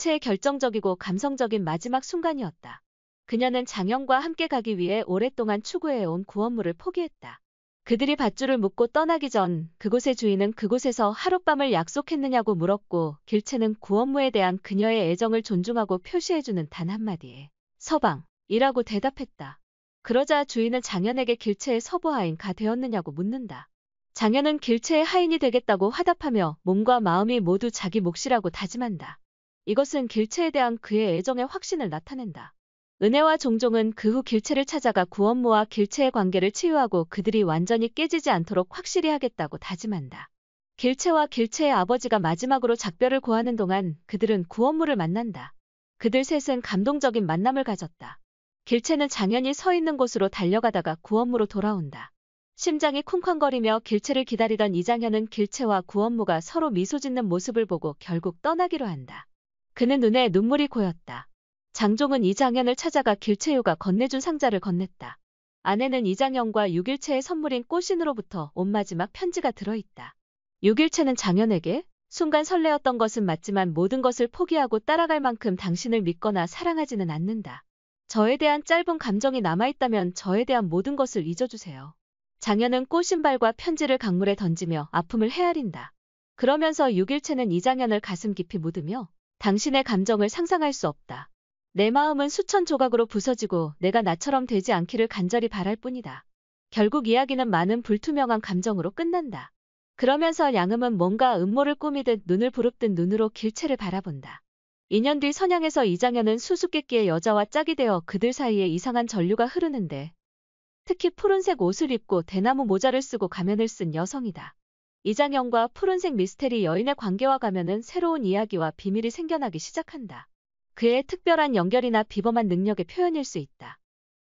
수채의 결정적이고 감성적인 마지막 순간이었다. 그녀는 장영과 함께 가기 위해 오랫동안 추구해온 구원물을 포기했다. 그들이 밧줄을 묶고 떠나기 전 그곳의 주인은 그곳에서 하룻밤을 약속했느냐고 물었고 길채는 구원무에 대한 그녀의 애정을 존중하고 표시해주는 단 한마디에 서방이라고 대답했다. 그러자 주인은 장현에게 길채의 서부하인가 되었느냐고 묻는다. 장현은 길채의 하인이 되겠다고 화답하며 몸과 마음이 모두 자기 몫이라고 다짐한다. 이것은 길체에 대한 그의 애정의 확신을 나타낸다. 은혜와 종종은 그 후 길체를 찾아가 구원모와 길체의 관계를 치유하고 그들이 완전히 깨지지 않도록 확실히 하겠다고 다짐한다. 길체와 길체의 아버지가 마지막으로 작별을 고하는 동안 그들은 구원모를 만난다. 그들 셋은 감동적인 만남을 가졌다. 길체는 장연히서 있는 곳으로 달려가다가 구원모로 돌아온다. 심장이 쿵쾅거리며 길체를 기다리던 이장현은 길체와 구원모가 서로 미소 짓는 모습을 보고 결국 떠나기로 한다. 그는 눈에 눈물이 고였다. 장종은 이장현을 찾아가 길채유가 건네준 상자를 건넸다. 안에는 이장현과 육일채의 선물인 꽃신으로부터온 마지막 편지가 들어있다. 육일채는 장현에게 순간 설레었던 것은 맞지만 모든 것을 포기하고 따라갈 만큼 당신을 믿거나 사랑하지는 않는다. 저에 대한 짧은 감정이 남아있다면 저에 대한 모든 것을 잊어주세요. 장현은 꽃신발과 편지를 강물에 던지며 아픔을 헤아린다. 그러면서 육일채는 이장현을 가슴 깊이 묻으며 당신의 감정을 상상할 수 없다. 내 마음은 수천 조각으로 부서지고 내가 나처럼 되지 않기를 간절히 바랄 뿐이다. 결국 이야기는 많은 불투명한 감정으로 끝난다. 그러면서 양음은 뭔가 음모를 꾸미듯 눈을 부릅뜬 눈으로 길채를 바라본다. 2년 뒤 선양에서 이장현은 수수께끼의 여자와 짝이 되어 그들 사이에 이상한 전류가 흐르는데 특히 푸른색 옷을 입고 대나무 모자를 쓰고 가면을 쓴 여성이다. 이장영과 푸른색 미스테리 여인의 관계와 가면은 새로운 이야기와 비밀이 생겨나기 시작한다. 그의 특별한 연결이나 비범한 능력의 표현일 수 있다.